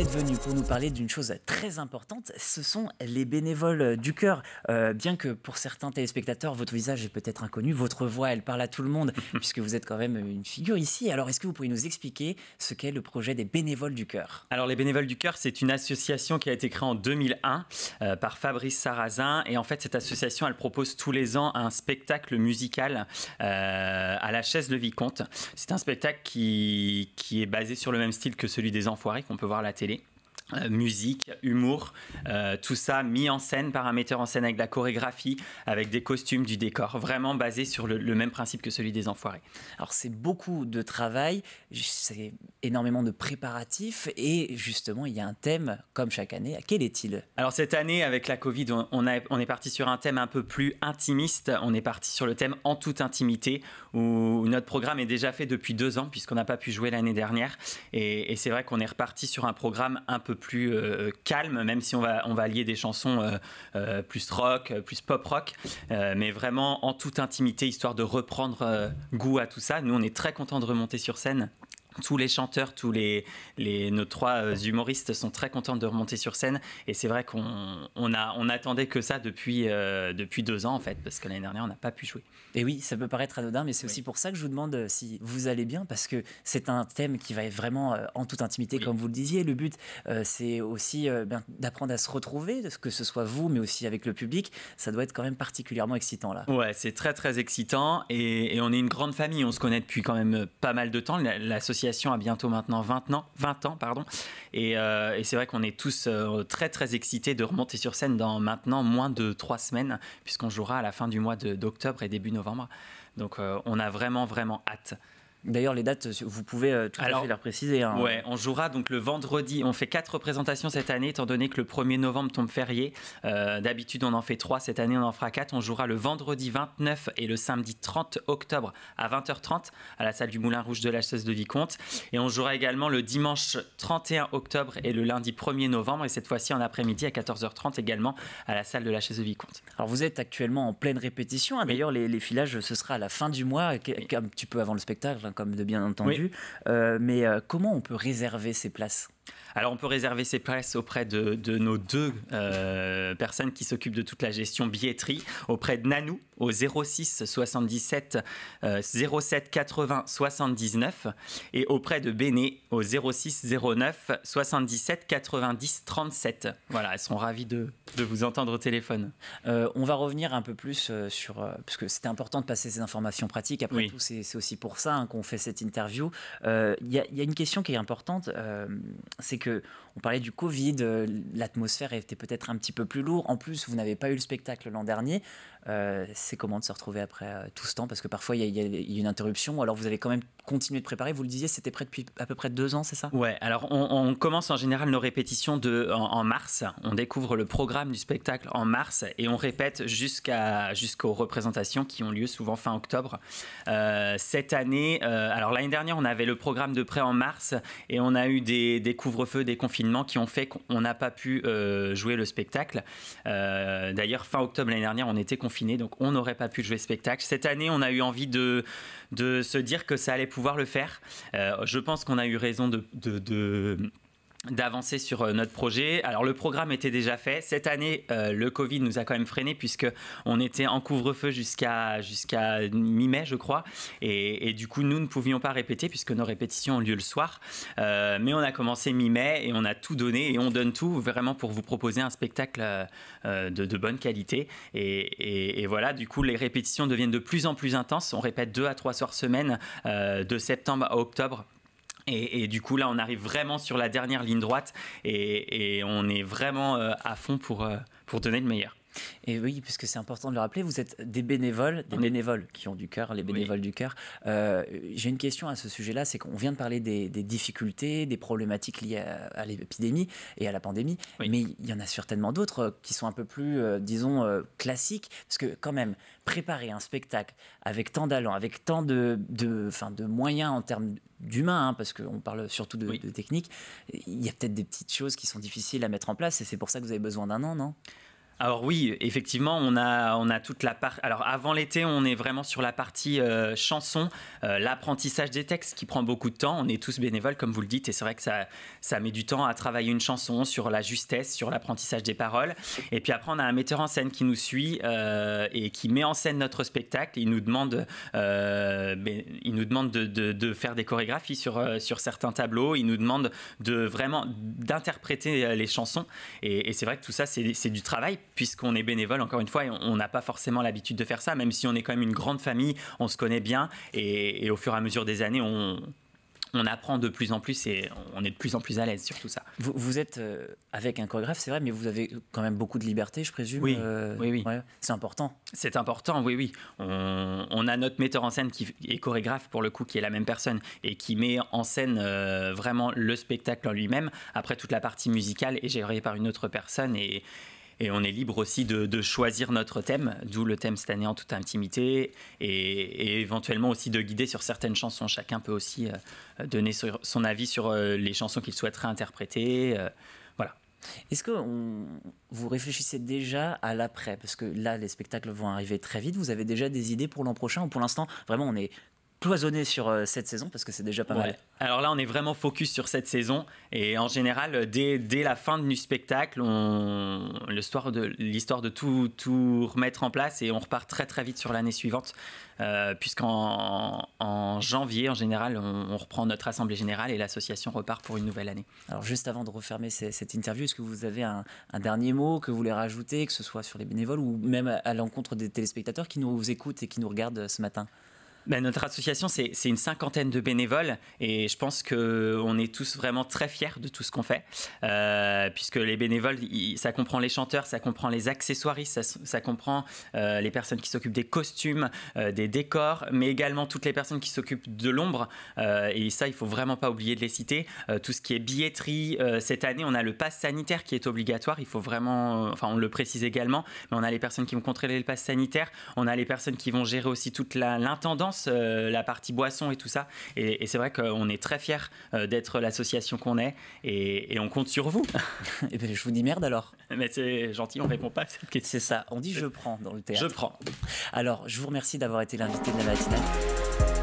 êtes venu pour nous parler d'une chose très importante, ce sont les bénévoles du cœur. Euh, bien que pour certains téléspectateurs, votre visage est peut-être inconnu, votre voix, elle parle à tout le monde, puisque vous êtes quand même une figure ici. Alors, est-ce que vous pouvez nous expliquer ce qu'est le projet des bénévoles du cœur Alors, les bénévoles du cœur, c'est une association qui a été créée en 2001 euh, par Fabrice Sarrazin. Et en fait, cette association, elle propose tous les ans un spectacle musical euh, à la chaise Le Vicomte. C'est un spectacle qui, qui est basé sur le même style que celui des Enfoirés qu'on peut voir à la télé euh, musique, humour, euh, tout ça mis en scène par un metteur en scène avec de la chorégraphie, avec des costumes, du décor, vraiment basé sur le, même principe que celui des Enfoirés. Alors c'est beaucoup de travail, c'est énormément de préparatifs et justement il y a un thème comme chaque année. Quel est-il Alors cette année avec la Covid, on, on est parti sur un thème un peu plus intimiste, on est parti sur le thème en toute intimité où notre programme est déjà fait depuis deux ans puisqu'on n'a pas pu jouer l'année dernière et, et c'est vrai qu'on est reparti sur un programme un peu plus euh, calme, même si on va, on va allier des chansons euh, euh, plus rock, plus pop rock, mais vraiment en toute intimité, histoire de reprendre goût à tout ça. Nous, on est très contents de remonter sur scène tous les chanteurs, tous les, les nos trois euh, humoristes sont très contents de remonter sur scène. Et c'est vrai qu'on on on attendait que ça depuis, euh, depuis deux ans, en fait, parce que l'année dernière, on n'a pas pu jouer. Et oui, ça peut paraître anodin, mais c'est aussi pour ça que je vous demande euh, si vous allez bien, parce que c'est un thème qui va être vraiment en toute intimité, comme vous le disiez. Le but, c'est aussi ben, d'apprendre à se retrouver, que ce soit vous, mais aussi avec le public. Ça doit être quand même particulièrement excitant, là. Ouais, c'est très, très excitant. Et, on est une grande famille. On se connaît depuis quand même pas mal de temps. la société à bientôt maintenant 20 ans, 20 ans pardon. Euh, et, c'est vrai qu'on est tous euh, très très excités de remonter sur scène dans maintenant moins de 3 semaines, puisqu'on jouera à la fin du mois d'octobre et début novembre. Donc euh, on a vraiment vraiment hâte. D'ailleurs, les dates, euh, vous pouvez euh, tout à fait les préciser. Hein. on jouera donc le vendredi. On fait quatre représentations cette année, étant donné que le 1er novembre tombe férié. Euh, d'habitude, on en fait trois. Cette année, on en fera quatre. On jouera le vendredi 29 et le samedi 30 octobre à 20h30 à la salle du Moulin Rouge de la Chaise de Vicomte. Et on jouera également le dimanche 31 octobre et le lundi 1er novembre. Et cette fois-ci, en après-midi à 14h30 également à la salle de la Chaise de Vicomte. Alors, vous êtes actuellement en pleine répétition. Hein. D'ailleurs, les, les, filages, ce sera à la fin du mois, un petit peu avant le spectacle comme de bien entendu. Euh, mais euh, comment on peut réserver ces places alors on peut réserver ses places auprès de, nos deux euh, personnes qui s'occupent de toute la gestion billetterie, auprès de Nanou au 06 77 07 80 79 et auprès de Béné au 06 09 77 90 37. Voilà, elles sont ravies de, vous entendre au téléphone. Euh, on va revenir un peu plus euh, sur, parce que c'était important de passer ces informations pratiques, après tout c'est aussi pour ça hein, qu'on fait cette interview. Il y, y, a une question qui est importante c'est que on parlait du Covid, euh, l'atmosphère était peut-être un petit peu plus lourde. En plus, vous n'avez pas eu le spectacle l'an dernier. Euh, c'est comment de se retrouver après euh, tout ce temps Parce que parfois, il y, a une interruption. Alors, vous avez quand même continué de préparer. Vous le disiez, c'était près depuis à peu près deux ans, c'est ça Ouais. Alors, on, commence en général nos répétitions de, en, mars. On découvre le programme du spectacle en mars et on répète jusqu'à, jusqu'aux représentations qui ont lieu souvent fin octobre. cette année, alors l'année dernière, on avait le programme de prêt en mars et on a eu des, des couvre-feux, des confinements qui ont fait qu'on n'a pas pu euh, jouer le spectacle. Euh, d'ailleurs, fin octobre l'année dernière, on était confiné, donc on n'aurait pas pu jouer le spectacle. Cette année, on a eu envie de, de se dire que ça allait pouvoir le faire. Euh, je pense qu'on a eu raison de, de d'avancer sur euh, notre projet. Alors le programme était déjà fait. Cette année, euh, le Covid nous a quand même freiné puisque on était en couvre-feu jusqu'à jusqu'à mi-mai, je crois. Et, du coup, nous ne pouvions pas répéter puisque nos répétitions ont lieu le soir. Euh, mais on a commencé mi-mai et on a tout donné et on donne tout vraiment pour vous proposer un spectacle de, bonne qualité. Et, et, voilà, du coup, les répétitions deviennent de plus en plus intenses. On répète deux à trois soirs semaine de septembre à octobre et, du coup, là, on arrive vraiment sur la dernière ligne droite et, on est vraiment euh, à fond pour, euh, pour donner le meilleur. Et oui, puisque c'est important de le rappeler, vous êtes des bénévoles, des bénévoles qui ont du cœur, les bénévoles du cœur. Euh, j'ai une question à ce sujet-là, c'est qu'on vient de parler des, difficultés, des problématiques liées à, l'épidémie et à la pandémie, mais il y en a certainement d'autres euh, qui sont un peu plus, euh, disons, classiques, parce que quand même, préparer un spectacle avec tant d'allants, avec tant de, de, fin, de moyens en termes d'humains, hein, parce qu'on parle surtout de, de technique, il y a peut-être des petites choses qui sont difficiles à mettre en place, et c'est pour ça que vous avez besoin d'un an, non alors oui, effectivement, on a, on a toute la part. Alors avant l'été, on est vraiment sur la partie euh, chanson, euh, l'apprentissage des textes qui prend beaucoup de temps. On est tous bénévoles, comme vous le dites, et c'est vrai que ça, ça met du temps à travailler une chanson sur la justesse, sur l'apprentissage des paroles. Et puis après, on a un metteur en scène qui nous suit euh, et qui met en scène notre spectacle. Il nous demande, il nous demande de, faire des chorégraphies sur, sur certains tableaux. Il nous demande de vraiment d'interpréter les chansons. Et, et c'est vrai que tout ça, c'est du travail puisqu'on est bénévole, encore une fois, on n'a pas forcément l'habitude de faire ça, même si on est quand même une grande famille, on se connaît bien, et, au fur et à mesure des années, on, on apprend de plus en plus et on est de plus en plus à l'aise sur tout ça. Vous, êtes euh, avec un chorégraphe, c'est vrai, mais vous avez quand même beaucoup de liberté, je présume. Oui, euh, oui, oui. c'est important. C'est important, oui, oui. On, a notre metteur en scène qui est chorégraphe, pour le coup, qui est la même personne et qui met en scène euh, vraiment le spectacle en lui-même. Après, toute la partie musicale est gérée par une autre personne et et on est libre aussi de, choisir notre thème, d'où le thème cette année en toute intimité, et, éventuellement aussi de guider sur certaines chansons. Chacun peut aussi euh, donner son avis sur euh, les chansons qu'il souhaiterait interpréter. Euh, voilà. Est-ce que vous réfléchissez déjà à l'après Parce que là, les spectacles vont arriver très vite. Vous avez déjà des idées pour l'an prochain Ou pour l'instant, vraiment, on est cloisonner sur euh, cette saison parce que c'est déjà pas mal. Alors là, on est vraiment focus sur cette saison et en général, euh, dès, la fin du spectacle, on l'histoire de l'histoire de tout tout remettre en place et on repart très très vite sur l'année suivante, euh, puisqu'en en janvier, en général, on, reprend notre assemblée générale et l'association repart pour une nouvelle année. Alors juste avant de refermer cette interview, est-ce que vous avez un, dernier mot que vous voulez rajouter, que ce soit sur les bénévoles ou même à l'encontre des téléspectateurs qui nous écoutent et qui nous regardent ce matin? Bah, notre association, c'est une cinquantaine de bénévoles et je pense qu'on est tous vraiment très fiers de tout ce qu'on fait, euh, puisque les bénévoles, ça comprend les chanteurs, ça comprend les accessoiristes, ça, comprend euh, les personnes qui s'occupent des costumes, euh, des décors, mais également toutes les personnes qui s'occupent de l'ombre. et ça, il faut vraiment pas oublier de les citer. tout ce qui est billetterie, cette année, on a le pass sanitaire qui est obligatoire. Il faut vraiment, enfin, on le précise également, mais on a les personnes qui vont contrôler le pass sanitaire, on a les personnes qui vont gérer aussi toute l'intendance euh, la partie boisson et tout ça. Et, c'est vrai qu'on est très fiers euh, d'être l'association qu'on est et, on compte sur vous. et eh ben, je vous dis merde alors. Mais c'est gentil, on répond pas cette C'est ça, on dit je prends dans le théâtre. Je prends. Alors, je vous remercie d'avoir été l'invité de la matinale.